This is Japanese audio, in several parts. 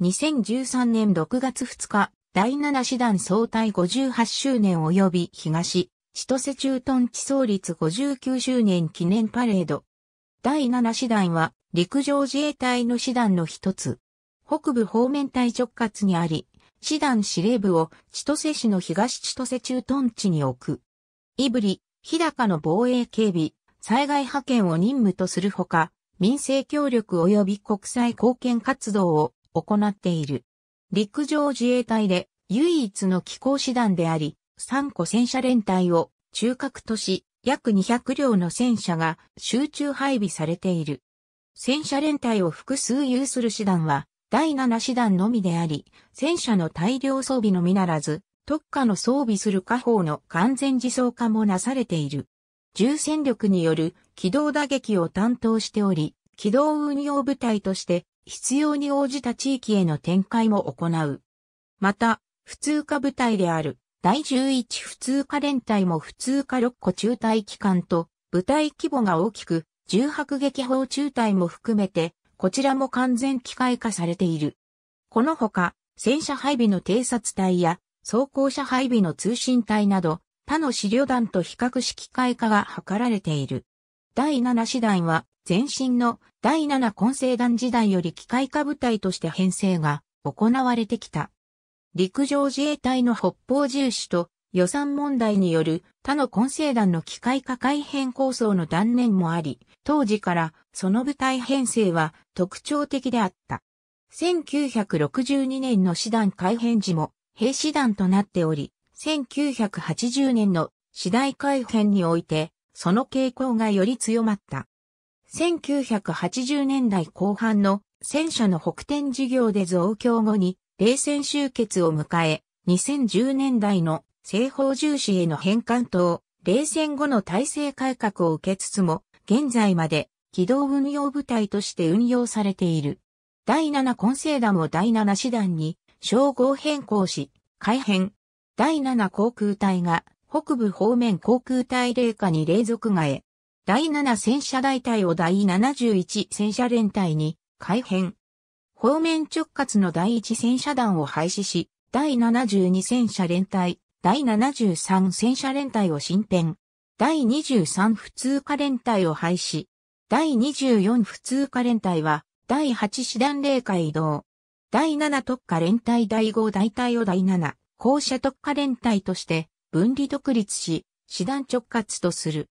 2013年6月2日、第7師団総体58周年及び東、千歳駐屯地創立59周年記念パレード。第7師団は陸上自衛隊の師団の一つ。北部方面隊直轄にあり、師団司令部を千歳市の東千歳駐屯地に置く。いぶり、日高の防衛警備、災害派遣を任務とするほか、民生協力及び国際貢献活動を行っている。陸上自衛隊で唯一の機構師団であり、3個戦車連隊を中核とし、約200両の戦車が集中配備されている。戦車連隊を複数有する師団は、第7師団のみであり、戦車の大量装備のみならず、特化の装備する火砲の完全自走化もなされている。重戦力による機動打撃を担当しており、機動運用部隊として必要に応じた地域への展開も行う。また、普通科部隊である第11普通科連隊も普通科6個中隊機関と部隊規模が大きく、重迫撃砲中隊も含めて、こちらも完全機械化されている。このほか、戦車配備の偵察隊や装甲車配備の通信隊など、他の資料団と比較し機械化が図られている。第7師団は、前身の第7混成団時代より機械化部隊として編成が行われてきた。陸上自衛隊の北方重視と予算問題による他の混成団の機械化改変構想の断念もあり、当時からその部隊編成は特徴的であった。1962年の師団改編時も兵師団となっており、1980年の師大改編においてその傾向がより強まった。1980年代後半の戦車の北転事業で増強後に冷戦終結を迎え、2010年代の西方重視への変換と、冷戦後の体制改革を受けつつも、現在まで機動運用部隊として運用されている。第7混成団を第7師団に称号変更し、改編。第7航空隊が北部方面航空隊霊下に霊属外え、第7戦車大隊を第71戦車連隊に改編。方面直轄の第1戦車団を廃止し、第72戦車連隊、第73戦車連隊を新編。第23普通科連隊を廃止。第24普通科連隊は、第8師団霊下移動。第7特化連隊第5大隊を第7、校舎特化連隊として、分離独立し、師団直轄とする。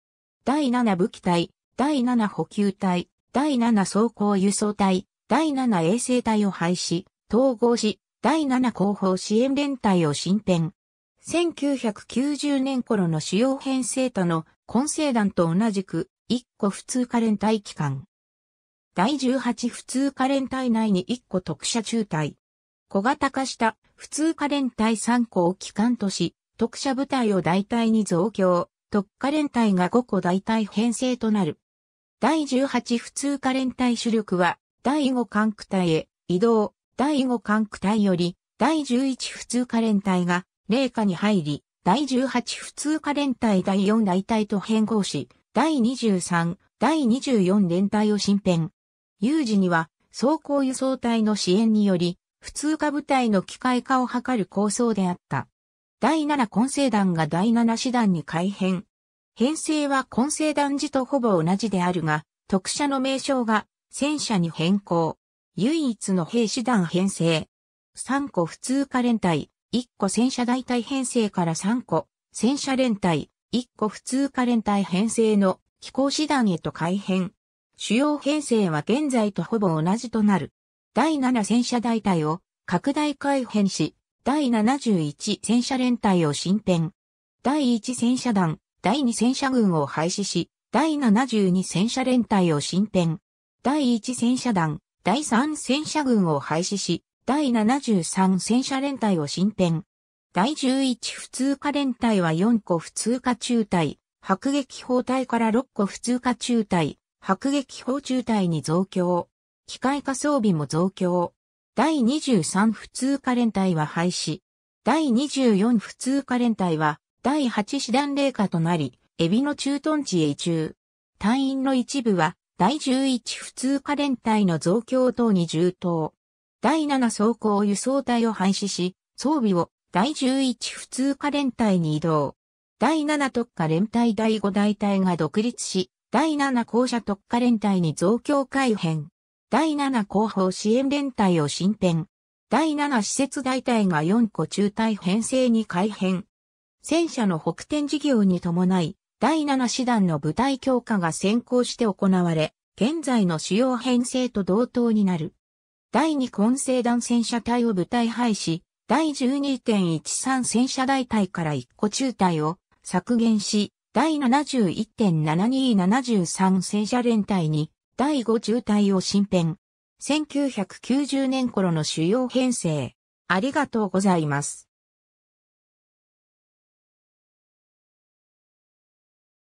第7武器隊、第7補給隊、第7装甲輸送隊、第7衛星隊を廃止、統合し、第7後方支援連隊を新編。1990年頃の主要編成との混成団と同じく、1個普通科連隊機関。第18普通科連隊内に1個特殊中隊。小型化した普通科連隊3個を機関とし、特殊部隊を大隊に増強、特化連隊が5個大隊編成となる。第18普通科連隊主力は、第5管区隊へ移動、第5管区隊より、第11普通科連隊が、霊下に入り、第18普通科連隊第4大隊と変更し、第23、第24連隊を新編。有事には、装甲輸送隊の支援により、普通科部隊の機械化を図る構想であった。第7混成団が第7師団に改編。編成は混成団時とほぼ同じであるが、特車の名称が戦車に変更。唯一の兵士団編成。3個普通科連隊、1個戦車大隊編成から3個、戦車連隊、1個普通科連隊編成の飛行師団へと改編。主要編成は現在とほぼ同じとなる。第7戦車大隊を拡大改編し、第71戦車連隊を新編。第1戦車団、第2戦車軍を廃止し、第72戦車連隊を新編。第1戦車団、第3戦車軍を廃止し、第73戦車連隊を新編。第11普通科連隊は4個普通科中隊、迫撃砲隊から6個普通科中隊、迫撃砲中隊に増強。機械化装備も増強。第23普通科連隊は廃止。第24普通科連隊は、第8師団霊下となり、エビの駐屯地へ移住。隊員の一部は、第11普通科連隊の増強等に充当。第7装甲輸送隊を廃止し、装備を第11普通科連隊に移動。第7特化連隊第5大隊が独立し、第7校舎特化連隊に増強改編。第7広報支援連隊を新編。第7施設大隊が4個中隊編成に改編。戦車の北点事業に伴い、第7師団の部隊強化が先行して行われ、現在の主要編成と同等になる。第2混成団戦車隊を部隊廃止、第12.13戦車大隊から1個中隊を削減し、第71.7273戦車連隊に第5渋滞を新編。1990年頃の主要編成。ありがとうございます。